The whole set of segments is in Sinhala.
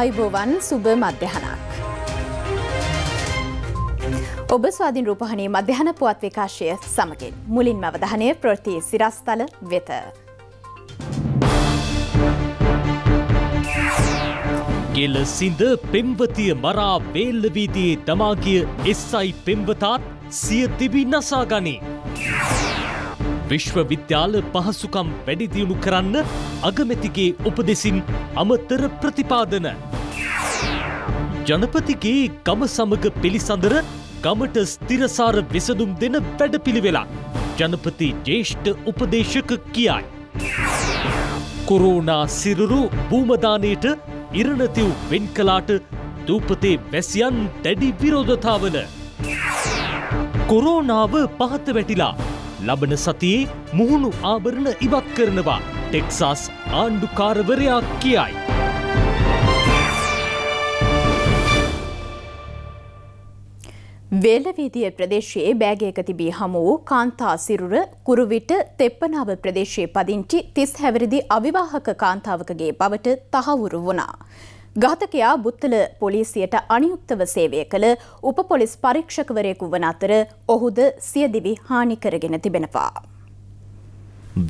අයිබෝවන් සුභ මධ්‍යහනක්. ඔබ ස්වාධින් රූපහණී මධ්‍යහන පුවත් විකාශය සමගින් මුලින් මවදහනය ප්‍රෘතිය සිරස්ථල වෙත. ගෙල සිද පෙම්වතිය මරා වේල්ලවීදයේ දමාගිය එස්සයි පෙම්වතාත් සිය තිබි නසාගනී. විශ්වවිද්‍යාල පහසුකම් වැඩිදියුණු කරන්න අගමැතිගේ උපදෙසින් අමතර ප්‍රතිපාදන. ජනපතිගේ ගම සමග පිළිසඳර ගමට ස්තිරසාර විසඳුම් දෙන වැඩපිළිවෙලා. ජනපති ජේෂ්ඨ උපදේශක කියයි. කොරෝනා සිරුරු භූමදානයට ඉරණතිව් වෙන් කලාට දූපතේ වැසියන් දැඩි විරෝධතාවන. කොරෝනාව පහත වැටිලා ලබන සතියේ මුහුණු ආභරණ ඉවත් කරනවා ටෙක්සාස් ආණ්ඩුකාරවරයා කියයි. වේලවීදිය ප්‍රදේශයේ බෑගයක තිබී හමු වූ කාන්තා සිරුර කුරුවිට තෙප්පනාව ප්‍රදේශයේ පදිංචි තිස් හැවිරිදි අවිවාහක කාන්තාවකගේ බවට තහවුරු වුණා. ඝාතකයා බුත්තල පොලිසියට අනියුක්තව සේවය කළ උප පොලිස් පරීක්ෂකවරයෙකු වන අතර ඔහුද සියදිවි හානි කරගෙන තිබෙනවා.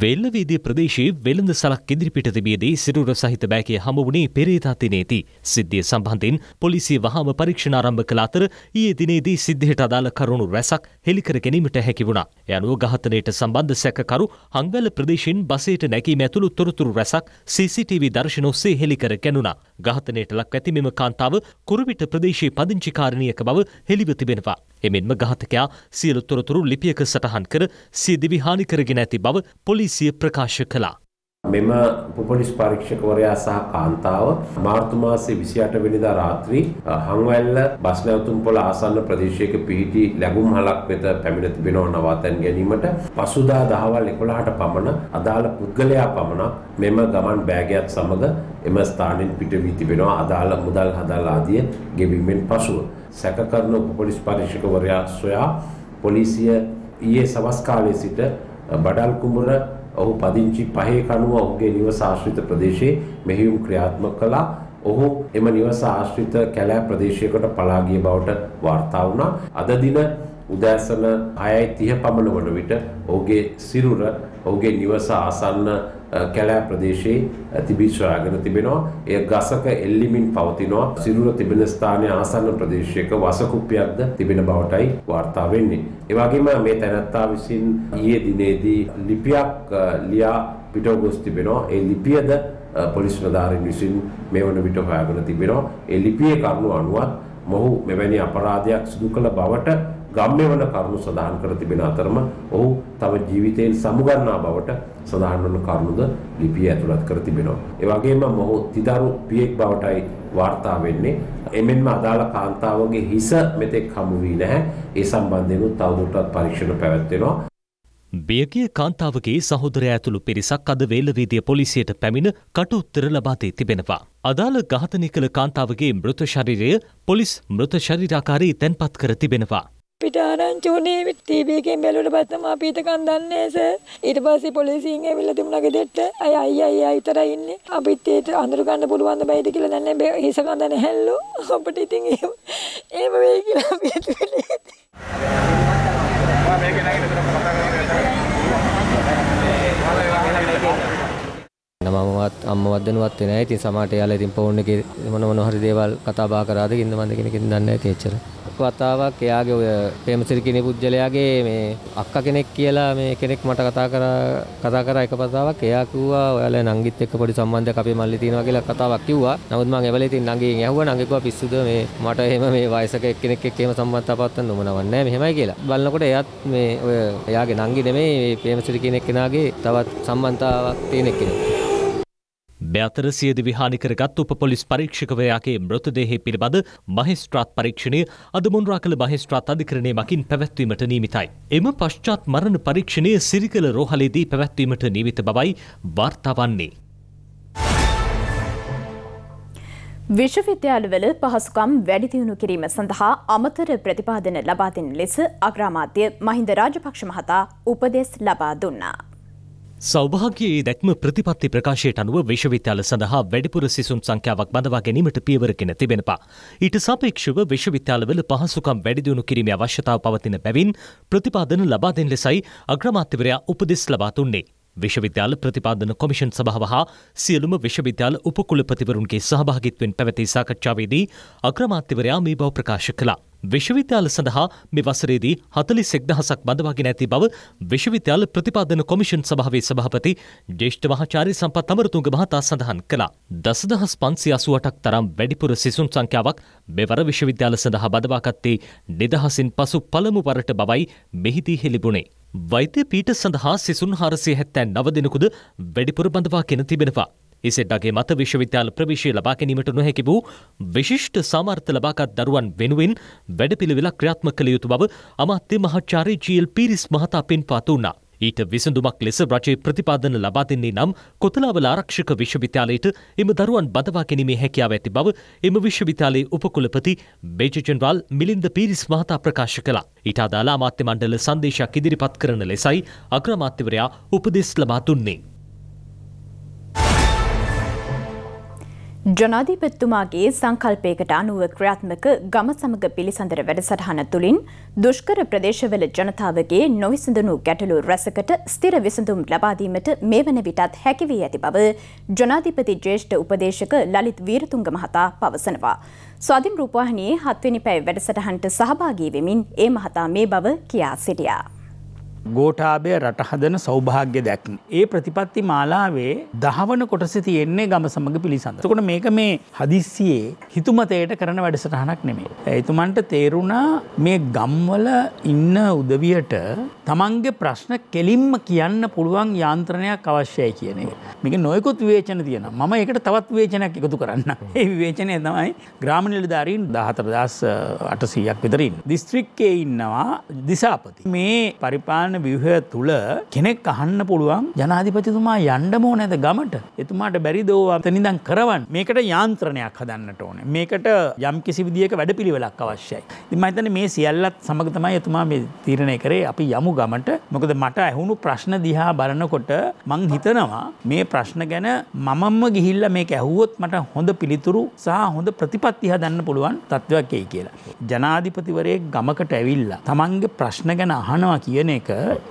වෙල්ලවීදිය ප්‍රදේශයේ වෙළඳ සලක් ඉදිරිපිට තිබියදී සිරුර සහිත බෑකය හම වුණේ පෙරේතා දිනේදී. සිද්ධිය සම්බන්ධයෙන් පොලිසිය වහාම පරීක්ෂණ ආරම්භ කළ අතර ඊයේ දිනේදී සිද්ධියට අදාළ කරුණු රැසක් හෙළිකර ගැනීමට හැකි වුණා. ඒ අනුව ඝාතනයට සම්බන්ධ සැකකරු හංවැල ප්‍රදේශයෙන් බසයට නැගීම ඇතුළු තොරතුරු රැසක් CCTV දර්ශන ඔස්සේ හෙළිකර ගැනුණා. ඝාතනයට ලක් ඇති මෙම කාන්තාව කුරුවිට ප්‍රදේශයේ පදිංචිකාරණියක බව හෙළිව තිබෙනවා. එමෙන්ම ඝාතකයා සියලු තොරතුරු ලිපියක සටහන් කර සිය දිවි හානි කරගෙන ඇති බව පොලිසිය ප්‍රකාශ කළා. මෙම උපපොලිස් පරීක්ෂකවරයා සහ කාන්තාව මාර්තු මාසයේ 28 වෙනිදා රාත්‍රී හංවැල්ල බස් නැවතුම්පොළ ආසන්න ප්‍රදේශයක පිහිටි ලැබුම් හලක් වෙත පැමිණ තිබෙනව නවාතැන් ගැනීමට පසුදා දහවල් 11ට පමණ අදාළ පුද්ගලයා පමණක් මෙම ගමන් බෑගයක් සමග එම ස්ථානෙන් පිට වී තිබෙනවා අදාළ මුදල් හදල් ආදිය ගෙවීමෙන් පසුව සැකකරන උපපොලිස් පරීක්ෂකවරයා සොයා පොලිසිය ඊයේ සවස් කාලයේ සිට බඩල් කුඹුර ඔහු පදිංචි පහේ කනුව ඔහුගේ නිවස ආශ්‍රිත ප්‍රදේශයේ මෙහෙයුම් ක්‍රියාත්මක කළා. ඔහු එම නිවස ආශ්‍රිත කැලෑ ප්‍රදේශයකට පලා ගිය බවට වාර්තා වුණා. අද දින උදෑසන 6:30 පමණ වන විට ඔහුගේ සිරුර ඔහුගේ නිවස ආසන්න කැලෑ ප්‍රදේශයේ තිබී සොයාගෙන තිබෙනවා. එය ගසක එල්ලිමින් පවතිනවා. සිරුර තිබෙන ස්ථානයේ ආසන්න ප්‍රදේශයක වසකුප්පියක්ද තිබෙන බවටයි වාර්තා වෙන්නේ. ඒ වගේම මේ තැනැත්තා විසින් ඊයේ දිනේදී ලිපියක් ලියා පිටවගොස් තිබෙනවා. ඒ ලිපියද පොලිස් ප්‍රධාරීන් විසින් මේ වන විට හොයාගෙන තිබෙනවා. ඒ ලිපියේ කරුණු අනුවත් මොහු මෙවැනි අපරාධයක් සිදු කළ බවට ගම්ම්‍ය වන කරුණු සඳහන් කර තිබෙන අතරම ඔහු තම ජීවිතයෙන් සමුගන්නා බවට සඳහන් වන කරුණුද ලිපිය ඇතුළත් කර තිබෙනවා. ඒ වගේම මොහු තිදරු පියෙක් බවටයි වාර්තා වෙන්නේ. එමෙන්ම අදාළ කාන්තාවගේ හිස මෙතෙක් හමු වී නැහැ. ඒ සම්බන්ධයෙන් තවදුරටත් පරීක්ෂණ පැවැත්වෙනවා. බියගිය කාන්තාවගේ සහෝදරය ඇතුළු පිරිසක් අද වේලවේදිය පොලිසියට පැමිණ කටඋත්තර ලබා දී තිබෙනවා. අදාළ ඝාතනය කළ කාන්තාවගේ මෘත ශරීරය පොලිස් මෘත ශරීරාකාරී තැන්පත් කර තිබෙනවා. පිටාරංචුනේ ටීවී එකෙන් බැලුවට පස්සම අපි හිතකන් දන්නේ නැහැ ඊට පස්සේ පොලිසියෙන් ඇවිල්ලා තිබුණා ගෙදෙට්ට අය අය අය විතරයි ඉන්නේ අපිත් ඒක අඳුර ගන්න පුළුවන් බෑද කියලා දැන් නෑ හිස ගඳ නැහැල්ලු අපිට ඉතින් එහෙම වෙයි කියලා අපි හිතුවේ මේක නැගිට මමවත් අම්මවත් දැනුවත් වෙන්නේ නැහැ. ඉතින් සමහරට යාළුවා ඉතින් ෆෝන් එකේ මොන මොන හරි දේවල් කතා බහ කරාද කින්ද මන්ද කියන එකෙන් දන්නේ නැහැ ඉතින් එච්චර. එක් වතාවක් එයාගේ ඔය පේමසිරි කියන පුජ්‍යලයාගේ මේ අක්කා කෙනෙක් කියලා මේ කෙනෙක් මට කතා කරා කතා කරා එක වතාවක් එයා කිව්වා ඔයාලා නංගිත් එක්ක පොඩි සම්බන්ධයක් අපේ මල්ලේ තියෙනවා කියලා කතාවක් කිව්වා. නමුත් මම එවලේ තියෙන නංගියෙන් ඇහුවා නංගි කිව්වා පිස්සුද මේ මට එහෙම මේ වයසක එක්කෙනෙක් එක්ක එහෙම සම්බන්ධතාවක් පවත්වන්න උවමනාවක් නැහැ මෙහෙමයි කියලා. බලනකොට එයාත් මේ ඔය එයාගේ නංගි නෙමෙයි මේ පේමසිරි කියන එක්කෙනාගේ තවත් සම්බන්ධතාවක් තියෙන එක්කෙනෙක්. බෑතර සියදිවි හානිකරගත් උප පොලිස් පරීක්ෂකවයාගේ මෘතදේහය පිළිබඳ මහිස්ත්‍රාත් පරීක්ෂණය අද මුන්රා කළ මහිස්ත්‍රාත් අධිකරණය මකින් පැවැත්වීමට නීමිතයි. එම පශ්චාත් මරණ පරීක්ෂණය සිරිකල රෝහලේදී පැවැත්වීමට නීවිත බවයි වාර්තාවන්නේ. විශ්වවිද්‍යාලවල පහසුකම් වැඩිදියුණු කිරීම සඳහා අමතර ප්‍රතිපාදන ලබා දෙන ලෙස අග්‍රාමාත්‍ය මහින්ද රාජපක්ෂ මහතා උපදෙස් ලබා දුන්නා. සෞභාගයේ දැක්ම ප්‍රතිපත්ති ප්‍රකාශයට අනුව විශ්වවිද්‍යාල සඳහා වැඩිපුර සිසුන් සංඛ්‍යාවක් බඳවා ගැනීමට පියවරගෙන තිබෙනවා. ඊට සාපේක්ෂව විශ්වවිද්‍යාලවල පහසුකම් වැඩිදියුණු කිරීමේ අවශ්‍යතාව පවතින බැවින් ප්‍රතිපාදන ලබා දෙන ලෙසයි අග්‍රාමාත්‍යවරයා උපදෙස් ලබා දුන්නේ. විශ්වවිද්‍යාල ප්‍රතිපාදන කොමිෂන් සභාව හා සියලුම විශ්වවිද්‍යාල උපකුලපතිවරුන්ගේ සහභාගිත්වෙන් පැවති සාකච්ඡාවේදී අග්‍රාමාත්‍යවරයා මේ බව ප්‍රකාශ කළා. විශ්වවිද්‍යාල සඳහා මේ වසරේදී හතලිසෙක් දහසක් බඳවාගෙන ඇති බව විශ්වවිද්‍යාල ප්‍රතිපාදන කොමිෂන් සභාවේ සභාපති ජේෂ්ඨ මහාචාර්ය සම්පත් අමරතුංග මහතා සඳහන් කළා. දසදහස් පන්සි අසුවටක් තරම් වැඩිපුර සිසුන් සංඛ්‍යාවක් මෙවර විශ්වවිද්‍යාල සඳහා බඳවාගත්තේ නිදහසින් පසු පළමු වරට බවයි මෙහිදී හෙළිබුණේ. වෛද්‍ය පීට සඳහා සිසුන් හාරසිය හැත්තැන් නව දෙනෙකුද වැඩිපුර බඳවාගෙන තිබෙනවා. ඉසෙඩ්ඩගේ මත විශ්වවිද්‍යාල ප්‍රවේශය ලබා ගැනීමට නොහැකි වූ විශිෂ්ට සමර්ථ ලබාගත් දරුවන් වෙනුවෙන් වැඩපිළිවෙලක් ක්‍රියාත්මක කළ යුතු බව අමාත්‍ය මහාචාර්ය ජීල් පීරිස් මහතා පෙන්වා දුන්නා. ඊට විසඳුමක් ලෙස රජයේ ප්‍රතිපාදන ලබා දෙන්නේ නම් කොතලාවල ආරක්ෂක විශ්වවිද්‍යාලයට එම දරුවන් බඳවා ගැනීමේ හැකියාව ඇති බව එම විශ්වවිද්‍යාලයේ උපකුලපති මේජර් ජෙනරාල් මිලින්ද පීරිස් මහතා ප්‍රකාශ කළා. ඊට අදාළ අමාත්‍ය මණ්ඩල සංදේශයක් ඉදිරිපත් කරන ලෙසයි අග්‍රාමාත්‍යවරයා උපදෙස් ලබා දුන්නේ. ජනාධීපත්තුමාගේ සංකල්පයකට අනුව ක්‍රියාත්මක ගම සමග පිළිසඳර වැඩසටහන තුළින් දුෂ්කර ප්‍රදේශවල ජනතාවගේ නොවිසඳනු ගැටලු රැසකට ස්තිර විසඳුම් ලබාදීමට මේ වන විටත් හැකිවී ඇති බව ජනාධිපති ජේෂ්ඨ උපදේශක ලලිත් වීරතුංග මහතා පවසනවා. ස්වාධින් රූපවාහිනයේ හත්වනි පැයි වැඩසටහන්ට සහභාගී වෙමින් ඒ මහතා මේ බව කියා සිටියා. ගෝඨාභය රටහදන සෞභාග්‍ය දැක්ම. ඒ ප්‍රතිපත්ති මාලාවේ දහවන කොටස තියෙන්නේ ගම සමඟ පිළිසඳ. කොට මේක මේ හදිස්සියේ හිතුමතයට කරන වැඩසටහනක් නෙමේ. එතුමන්ට තේරුණා මේ ගම්වල ඉන්න උදවියට තමන්ගේ ප්‍රශ්න කෙලින්ම කියන්න පුළුවන් යාන්ත්‍රණයක් අවශ්‍යයි කියන එක. මේක නොයකුත් වේචන තියෙන මම එකට තවත් වේචනයක් එකතු කරන්න. ඒ විවේචනය තමයි ග්‍රාමණිලධාරීන් දහතර දස් අටසීයක් විතරන්න. දිස්ත්‍රික්කේ ඉන්නවා දිසාපති. මේ පරිපාන කියන විවහය තුළ කෙනෙක් අහන්න පුළුවන් ජනාධිපතිතුමා යන්ඩමෝ නැද ගමට එතුමාට බැරි දෝවාත නිදන් කරවන් මේකට යාන්ත්‍රණයක් හදන්නට ඕන මේකට යම් කිසි විදිියක වැඩ පිළිවෙලක් අවශ්‍යයි ඉම අතන මේ සියල්ලත් සමගතමයි එතුමා මේ තීරණය කරේ අපි යමු ගමට මොකද මට ඇහුණු ප්‍රශ්න දිහා බලනකොට මං හිතනවා මේ ප්‍රශ්න ගැන මමම ගිහිල්ල මේ ඇහුවොත් මට හොඳ පිළිතුරු සහ හොඳ ප්‍රතිපත්ති හදන්න පුළුවන් තත්ත්වයක් එයි කියලා ජනාධිපතිවරේ ගමකට ඇවිල්ලා තමන්ගේ ප්‍රශ්න ගැන අහනවා කියන එක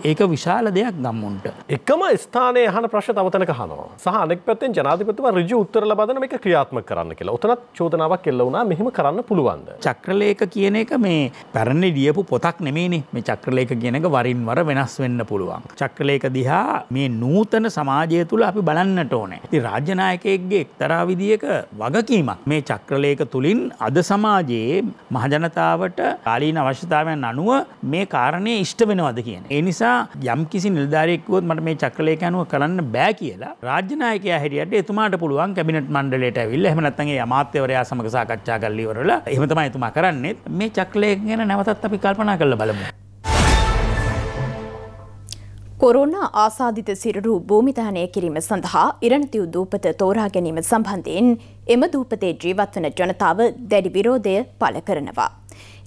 ඒක විශාල දෙයක් ගම්මුන්ට. එකම ස්ථානය හන ප්‍රශ් තවතන හනවා සහනෙක් පත්තෙන් ජනාධපතුව රජ උත්තර ලබදන මේ ක්‍රියාත්ම කරන්න කියලා ඔතනත් චෝදනාවක් කෙල්ලවුණා මෙහෙම කරන්න පුළුවන්ද. චක්‍රලේක කියන එක මේ පැරණි ලියපු පොතක් නෙමේනි මේ චක්‍රලේක කියනක වරින් වර වෙනස් වෙන්න පුළුවන්. චක්‍රලේක දිහා මේ නූතන සමාජය තුළ අපි බලන්නට ඕනෑ. ති රාජනායකයක්ගේ එක්තරා විදික වගකීමක් මේ චක්‍රලේක තුළින් අද සමාජයේ මහජනතාවට කාලීන අවශ්‍යතාවයන් අනුව මේ කාරණය ඉෂ්ට වෙනවද කියන. එනි එනිසා යම් කිසි නිල්ධාරයෙක්වොත් මට මේ චක්‍රලේකයනුව කරන්න බෑ කියලා රාජ්‍යනායක හැරියට එතුමාට පුළුවන් කැබිනට මණ්ඩලට ඇවිල්ල හමනත්තගේ අමාත්‍යවරයා සමග සාකච්ඡා කල්ලිවරල එහමතම එතුමා කරන්නේ මේ චක්ලේක ගැන නැවතත් අපි කල්පනා කරල බලමු. කොරුණ ආසාධිත සිරරු භූමිතානය කිරීම සඳහා ඉරණතිව් දූපත තෝරා ගැනීම සම්බන්ධයෙන් එම දූපතේ ජීවත්වන ජනතාව දැඩි විරෝධය පළ කරනවා.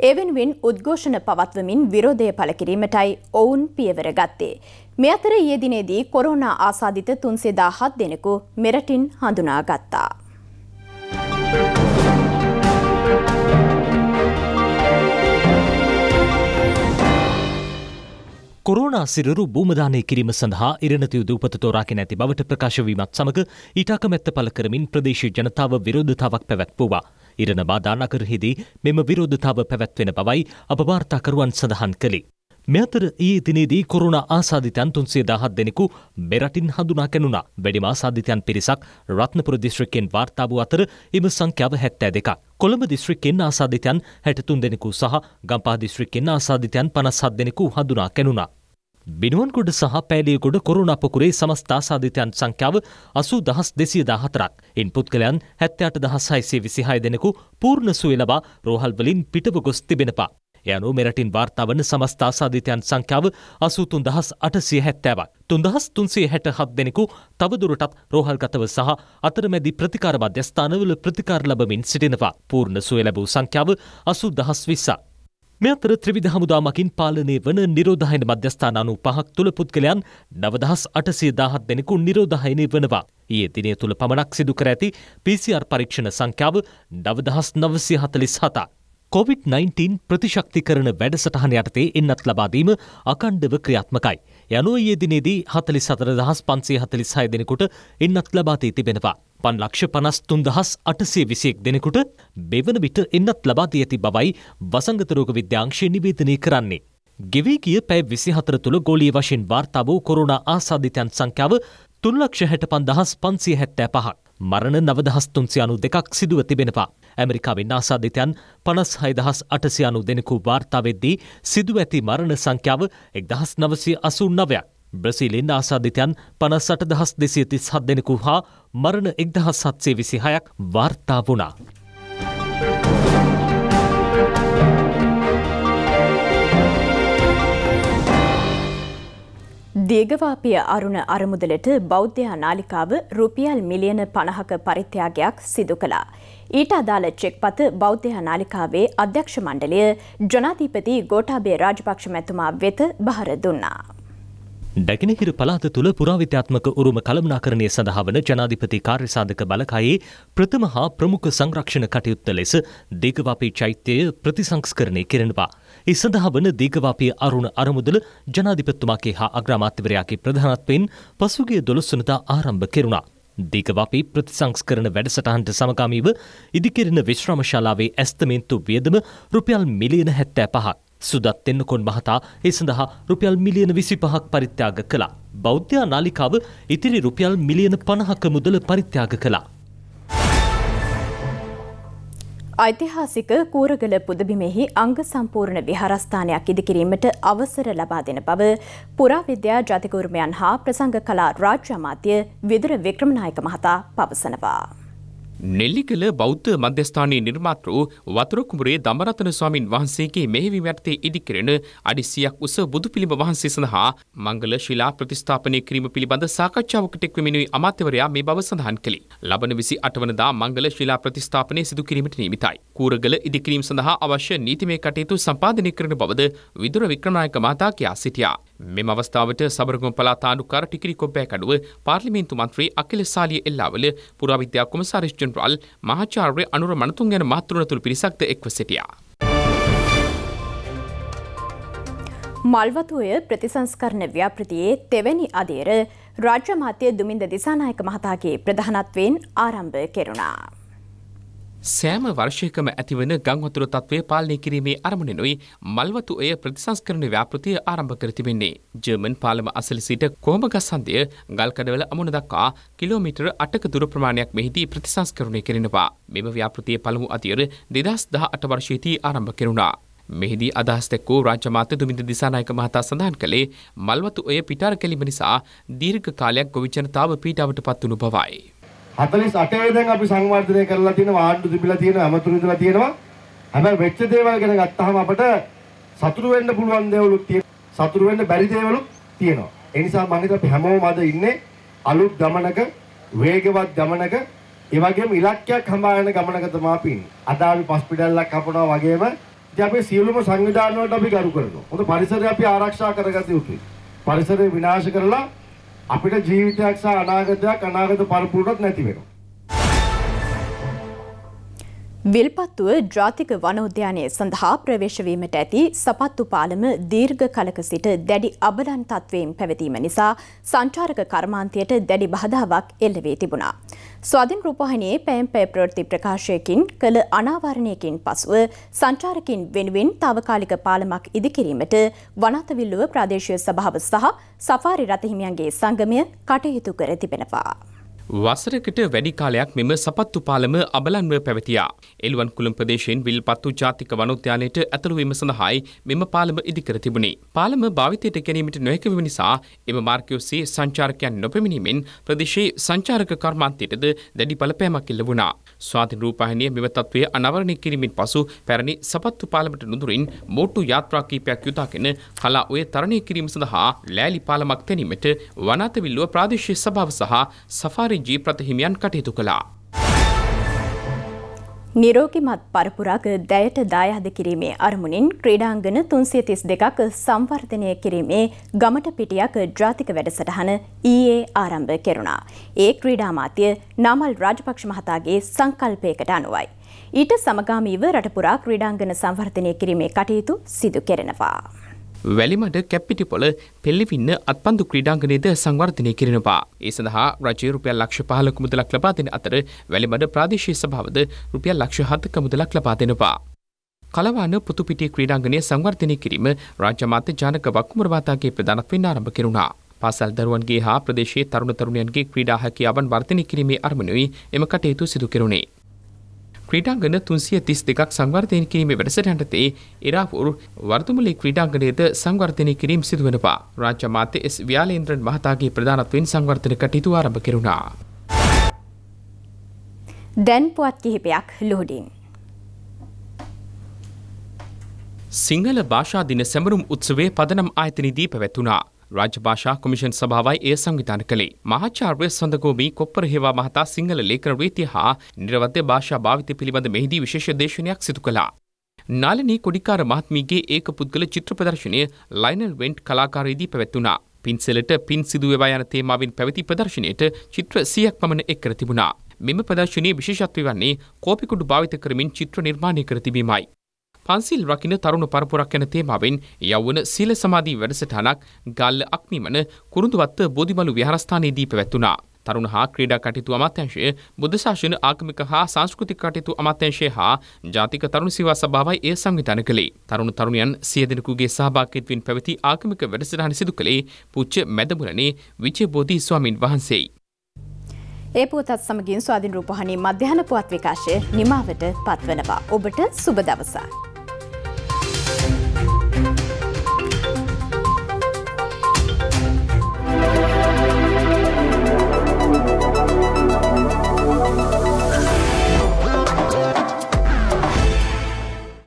එවෙන්වෙන් උද්ඝෝෂණ පවත්වමින් විරෝධය පළකිරීමටයි ඔවුන් පියවර ගත්තේ. මෙ අතර ඊයේ දිනේදී කොරෝනා ආසාදිත තුන්සේ දාහත් දෙනෙකු මෙරටින් හඳුනාගත්තා. කොරෝනා සිරරු භූමදානය කිරීම සඳහා ඉරණතියුද උපත තෝරාගෙන ඇති බවට ප්‍රකාශවීමත් සමඟ ඊට අකමැත්ත පළ කරමින් ප්‍රදේශීය ජනතාව විරෝධතාවක් පැවැත්වුවා. ඉරණ බාධා නගරෙහිදී මෙම විරෝධතාව පැවැත්වෙන බවයි අප වාර්තාකරුවන් සඳහන් කළේ. මෙ අතර ඊයේ දිනේදී කොරුණ ආසාධිතයන් තුන්සේ දහත් දෙනෙකු මෙරටින් හඳුනා කැනුණා. වැඩිම ආසාධිතයන් පිරිසක් රත්නපුර දිස්ත්‍රික්කෙන් වාර්තා වූ අතර එම සංඛ්‍යාව 72ක්. කොළඹ දිස්ත්‍රික්කෙන් ආසාධිතයන් 63 දෙනෙකු සහ ගම්පහ දිස්ත්‍රික්කෙන් ආසාධිතයන් 57 දෙනෙකු හඳුනා කැනුණා. බිනුවන්කුඩ සහ පෑලියකුඩ කොරුණපකුරේ සමස්ථාසාධිතයන් සංඛ්‍යාව අසු දහස් දෙසියදා හතරක් එන් පුද්ගලයන් හැත්තයාට දහස් හයිසේ විසිහය දෙනෙකු පූර්ණ සුවලබා රෝහල්වලින් පිටව ගොස් තිබෙනපා. යනු මෙරටින් වාර්තාාවන සමස්ථාසාධිතයන් සංඛ්‍යාව අසූතුන් දහස් අටසිය හැත්තෑවක් තුන්දහස් තුන්සේ හැට හත් දෙනෙකු තවදුරටත් රෝහල්ගතව සහ අතරමැදි ප්‍රතිකාර මධ්‍යස්ථානවල ප්‍රතිකාර ලබමින් සිටිනවා පූර්ණ සුවලබූ සංඛ්‍යාව අසු දහස් විස්සා. මේ අතර ත්‍රිවිධ හමුදා මකින් පාලනය වන නිරෝධායන මධ්‍යස්ථාන අනු පහක් තුළ පුද්ගලයන් නවදහස් අටසේ දාහත් දෙනෙකු නිරෝධායනය වනවා. ඒ දිනය තුළ පමණක් සිදු කර ඇති PCR පරීක්ෂණ සංඛ්‍යාව නවදහස් නවසය හතලිස් හතා. COොVID-19 ප්‍රතිශක්ති කරන වැඩසටහන යටතේ එන්නත් ලබාදීම අකණ්ඩව ක්‍රියාත්මකයි. යනුව ඒදිනේදී හතලි සතර දහස් පන්සේ හතලිස් හය දෙනෙකුට එන්නත් ලබාතී තිබෙනවා. පන් ලක්ෂ පනස් තුන්දහස් අටසේ විසියෙක් දෙනෙකුට මෙවන විට එන්නත් ලබාදී ඇති බවයි වසංගතරෝග විද්‍යාංශය නිවේදනය කරන්නේ. ගෙවී ගිය පැය විසිහතර තුළ ගෝලී වශයෙන් වාර්තා වූ කොරුණ ආසාධිතයන් සංඛ්‍යාව තුන්ලක්ෂ හැට පන්දහස් පන්සිය හැත්තෑ පහක්. මරණ නවදහස්තුන්සිය අනු දෙකක් සිදුව තිබෙනවා. ඇමරිකාවෙන් ආසාධිතයන් පනස් හයදහස් අටසිය අනු දෙනෙකු වාර්තාවෙද්දී සිදුව ඇති මරණ සංඛ්‍යාව එක්දහස් නවසය අසුන් නවයක්. බ්‍රසිීලෙන් ආසාධිතයන් පනසට දහස් දෙසියති සත් දෙනෙකු හා මරණ එක්දහස් සත්සේ විසි හයක් වාර්තා වුණා. දියගවාපිය අරුණ අරමුදලට බෞද්ධයා නාලිකාව රුපියල් මිලියන පණහක පරිත්‍යාගයක් සිදු කළා. ඊට අදාළ චෙක්පත බෞද්ධයා නාලිකාවේ අධ්‍යක්ෂ මණ්ඩලය ජනාධීපති ගෝටාබේ රාජපක්ෂ මැතුමා වෙත බහර දුන්නා. බැකිනහිර පලාත තුළ පුරාවිද්‍යාත්මක උරුම කළමනාකරණය සඳහා වන ජනාධිපති කාර්යසාධක බලකායේ ප්‍රථම හා ප්‍රමුඛ සංරක්ෂණ කටයුත්ත ලෙස දීගවාපී චෛත්‍යය ප්‍රතිසංස්කරණය කෙරෙනවා. ඒ සඳහා වන දීගවාපී අරුණ අරමුදල ජනාධිපත්තුමාගේ හා අග්‍රාමාත්‍යවරයාගේ ප්‍රධානත්වයෙන් පසුගිය දොළොස්වනදා ආරම්භ කෙරුණා. දීගවාපී ප්‍රතිසංස්කරණ වැඩසටහන්ට සමගාමීව ඉදිකෙරෙන විශ්‍රමශාලාවේ ඇස්තමේන්තු වියදම රුපියල් මිලියන හැත්තෑ පහක්. සුදත් තෙන්නකොන් මහතා ඒ සඳහා රුපියල් මිලියන විසි පහක් පරිත්‍යාග කළා. බෞද්ධයා නාලිකාව ඉතිරි රුපියල් මිලියන පණහක මුදල පරිත්‍යාග කළා. ඓතිහාසික කූරගල පුදබිමෙහි අංග සම්පූර්ණ විහාරස්ථානයක් ඉදිකිරීමට අවසර ලබා දෙන බව පුරාවිද්‍යා ජාතික උරුමයන් හා ප්‍රසංග කලා රාජ්‍ය අමාත්‍ය විදුර වික්‍රමනායක මහතා පවසනවා. නෙල්ලිකල බෞද්ධ මධ්‍යස්ථානයේ නිර්මාතෘ වතුරකුමරේ දමරතන ස්වාමින් වහන්සේගේ මෙහෙවීම යටතේ ඉදිකරෙන අඩි සියක් උස බුදු පිළිම වහන්සේ සඳහා මංගල ශිලා ප්‍රතිස්ථාපනය කිරීම පිළිබඳ සාකච්ඡාවකට එක්වමිනුයි අමාත්‍යවරයා මේ බව සඳහන් කළේ. ලබන විසි අටවනදා මංගල ශිලා ප්‍රතිස්ථාපනය සිදු කිරීමට නියමිතයි. කූරගල ඉදිකිරීම සඳහා අවශ්‍ය නීතිමය කටයුතු සම්පාදනය කරන බවද විදුර වික්‍රමනායක මහතා කියා සිටියා. මෙම අවස්ථාවට සබරගම පළාත් ආණ්ඩුකාර ටිකිරි කොබ්බෑකඩුව පාර්ලිමේන්තු මන්ත්‍රී අකිල සාලිය එල්ලාවල පුරාවිද්‍යා කොමසාරිස්ට සෙන්ට්‍රල් මහාචාර්ය අනුර මනතුන් ගැන මහතුරනතුළ පිරිසක්ද එක්ව සිටියා. මල්වතුය ප්‍රතිසංස්කරණ ව්‍යාපෘතියේ තෙවැනි අදේර රාජ්‍ය මාත්‍ය දුමින්ද දිසානායක මහතාගේ ප්‍රධානත්වයෙන් ආරම්භ කෙරුණා. සෑම වර්ෂයකම ඇතිවන ගංවතුර තත්ත්වය පාලනය කිරීමේ අරමුණෙනුයි මල්වතු එය ප්‍රතිසංස්කරණ ව්‍යාපෘතිය ආරම්භ කර තිබෙන්නේ. ජර්මන් පාලම අසල සිට කෝමගස්සන්දය ගල්කඩවල අමුණ දක්වා කිලෝමීටර අටක දුර ප්‍රමාණයක් මෙහිදී ප්‍රතිසංස්කරණය කරනවා. මෙම ව්‍යාපෘතිය පළමු අතියර දෙදස් දහ අට වර්ෂයේදී ආරම්භ කෙරුණා. මෙහිදී අදහස් දැක්වූ රාජ්‍යමාත්‍ය දුමින්ද දිසානායක මහතා සඳහන් කළේ මල්වතු ඔය පිටාර කැලීම නිසා දීර්ඝ කාලයක් ගොවි ජනතාව පීඩාවට පත් වුණු බවයි. 48 දැන් අපි සංවර්ධනය කරලා තියෙන වාණ්ඩු තිබිලා තියෙන අමතුරු ඉඳලා තියෙනවා. හැබැයි වෙච්ච දේවල් ගැන ගත්තාම අපට සතුරු වෙන්න පුළුවන් දේවලුත් තියෙනවා. සතුරු වෙන්න බැරි දේවලුත් තියෙනවා. ඒ නිසා මම හිතලා අපි හැමෝම අද ඉන්නේ අලුත් ගමනක වේගවත් ගමනක ඒ වගේම ඉලක්කයක් හඹාගෙන ගමනක තමයි අපි ඉන්නේ. අද අපි හොස්පිටල්ලක් හපනවා වගේම ඉතින් අපි සියලුම සංවිධාන වලට අපි ගරු කරනවා. හොඳ පරිසරය අපි ආරක්ෂා කරගත යුතුයි. පරිසරය විනාශ කරලා අපිට ජීවිතයක් සහ අනාගතයක් අනාගත පරපුරටත් නැති වෙනවා. විල්පත්තුව ජාතික වනෝද්‍යානය සඳහා ප්‍රවේශවීමට ඇති සපත්තු පාලම දීර්ඝ කලක සිට දැඩි අබලන් තත්වයෙන් පැවතීම නිසා සංචාරක කර්මාන්තයට දැඩි බාධාවක් එල්ල වී තිබුණා. ස්වාධින් රූපවාහිනියේ පෑම් පැය ප්‍රවෘත්ති ප්‍රකාශයකින් කළ අනාවරණයකින් පසුව සංචාරකින් වෙනුවෙන් తాවකාලික පාලමක් ඉදිකිරීමට වනාතවිල්ලුව ප්‍රාදේශීය සභාව සහ සෆාරි රථ හිමියන්ගේ සංගමය කටයුතු කර තිබෙනවා. වසරකට වැඩි කාලයක් මෙම සපත්තු පාලම අබලන්ව පැවතියා. එල්ුවන් කුළම් ප්‍රදේශයෙන් විල්පත්තු ජාතික වනෝද්‍යානයට ඇතුළු වීම සඳහායි මෙම පාලම ඉදිකර තිබුණේ. පාලම භාවිතයට ගැනීමට නොහැකි වීම නිසා එම මාර්ගය ඔස්සේ සංචාරකයන් නොපැමිණීමෙන් ප්‍රදේශයේ සංචාරක කර්මාන්තයටද දැඩි බලපෑමක් එල්ල වුණා. ස්වාධීන රූපවාහිනිය මෙම තත්ත්වය අනාවරණය කිරීමෙන් පසු පැරණි සපත්තු පාලමට නුදුරින් මෝටු යාත්‍රා කීපයක් යොදාගෙන කලා ඔය තරණය කිරීම සඳහා ලෑලි පාලමක් තැනීමට වනාතවිල්ලුව ප්‍රාදේශීය සභාව සහ සෆාරි ජීප්‍රත හිමියන් කටයුතු කළා. නිරෝගිමත් පරපුරාක දැයට දායහද කිරීමේ අරමුණින් ක්‍රීඩාංගන තුන්සේ තිස් දෙකක් සංවර්ධනය කිරීමේ ගමට පිටියක් ජාතික වැඩසටහන ඊයේ ආරම්භ කෙරුණා. ඒ ක්‍රීඩාමාත්‍ය නමල් රාජපක්ෂ මහතාගේ සංකල්පයකට අනුවයි. ඊට සමගාමීව රටපුරා ක්‍රීඩාංගන සංවර්ධනය කිරීමේ කටයුතු සිදු කෙරෙනවා. වැලිමඩ කැප්පිටිපොල පෙල්ලිවින්න අත්පන්දු ක්‍රීඩාංගනයද සංවර්ධනය කිරෙනවා. ඒ සඳහා රජය රුපියල් ලක්ෂ පහලක මුදලක් ලබා දෙන අතර වැලිමඩ ප්‍රාදේශී සභාවද රුපියල් ලක්ෂ හතක මුදලක් ලබා දෙනවා. කලවාන පුතුපිටිය ක්‍රීඩාංගනය සංවර්ධනය කිරීම රාජ්‍යමාත්‍ය ජානක වක්කුමරවාතාගේ ප්‍රධානත්වෙන් ආරම්භ කෙරුණා. පාසල් දරුවන්ගේ හා ප්‍රදේශයේ තරුණ තරුණයන්ගේ ක්‍රීඩා හැකියාවන් වර්ධනය කිරීමේ අරමුණුයි එම කටයුතු සිදු කෙරුණේ. ක්‍රීඩාංගන තුන්සිය තිස් දෙකක් සංවර්ධය කිරීම වැඩසටහටතේ එරාපුරු වර්තමලි ක්‍රීඩාංගනයද සංවර්ධනය කිරීම සිදුවනවා. රාජ්‍ය මාත්‍ය එස් ව්‍යාලේන්ද්‍රන් මහතාගේ ප්‍රධානත්වෙන් සංවර්ධන කටයුතු ආරම්භ කෙරුණා. දැන් පුවත් කිහිපයක් ලොහඩින්. සිංහල භාෂා දින සැමරුම් උත්සවේ පදනම් ආයතනදී පැවැත්වුණා. රාජ්‍ය භාෂා කොමිෂන් සභාවයි එය සංවිධාන කළේ. මහාචාර්ය සඳගෝමි කොප්පර හේවා මහතා සිංහල ලේඛන රීතිය හා නිර්වද්‍ය භාෂා භාවිතය පිළිබඳ මෙහිදී විශේෂ දේශනයක් සිදු කළා. නාලනී කොඩිකාර මහත්මීගේ ඒක පුද්ගල චිත්‍ර ප්‍රදර්ශනය ලයිනල් වෙන්ට් කලාකාරීදී පැවැත්වුණා. පින්සෙලට පින් සිදුවවා යන තේමාවෙන් පැවති ප්‍රදර්ශනයට චිත්‍ර සියයක් පමණ එක් කර තිබුණා. මෙම ප්‍රදර්ශනයේ විශේෂත්වය වන්නේ කෝපිකුඩු භාවිත කරමින් චිත්‍ර නිර්මාණය කර තිබීමයි. පන්සිල් රකින තරුණ පරපුරක් යන තේමාවෙන් යවවන සීල සමාධී වැඩසටහනක් ගල්ල අක්නිමන කුරුඳුවත්ත බෝධිමලු විහාරස්ථානයේදී පැවැත්වුණා. තරුණ හා ක්‍රීඩා කටයුතු අමාත්‍යංශය බුද්ධ ශාසන ආගමික හා සංස්කෘතික කටයුතු අමාත්‍යංශය හා ජාතික තරුණ සේවා සභාවයි එය සංවිධානය කළේ. තරුණ තරුණියන් සිය දෙනෙකුගේ සහභාගීත්වයෙන් පැවති ආගමික වැඩසටහන සිදු කළේ පූජ්‍ය මැදමුරණේ විජයබෝධි ස්වාමින් වහන්සේයි. ඒ පුවතත් සමගින් ස්වාධීන් රූපහානි මධ්‍යහන පුවත් විකාශය නිමාවට පත්වනවා. ඔබට සුබ දවසක්.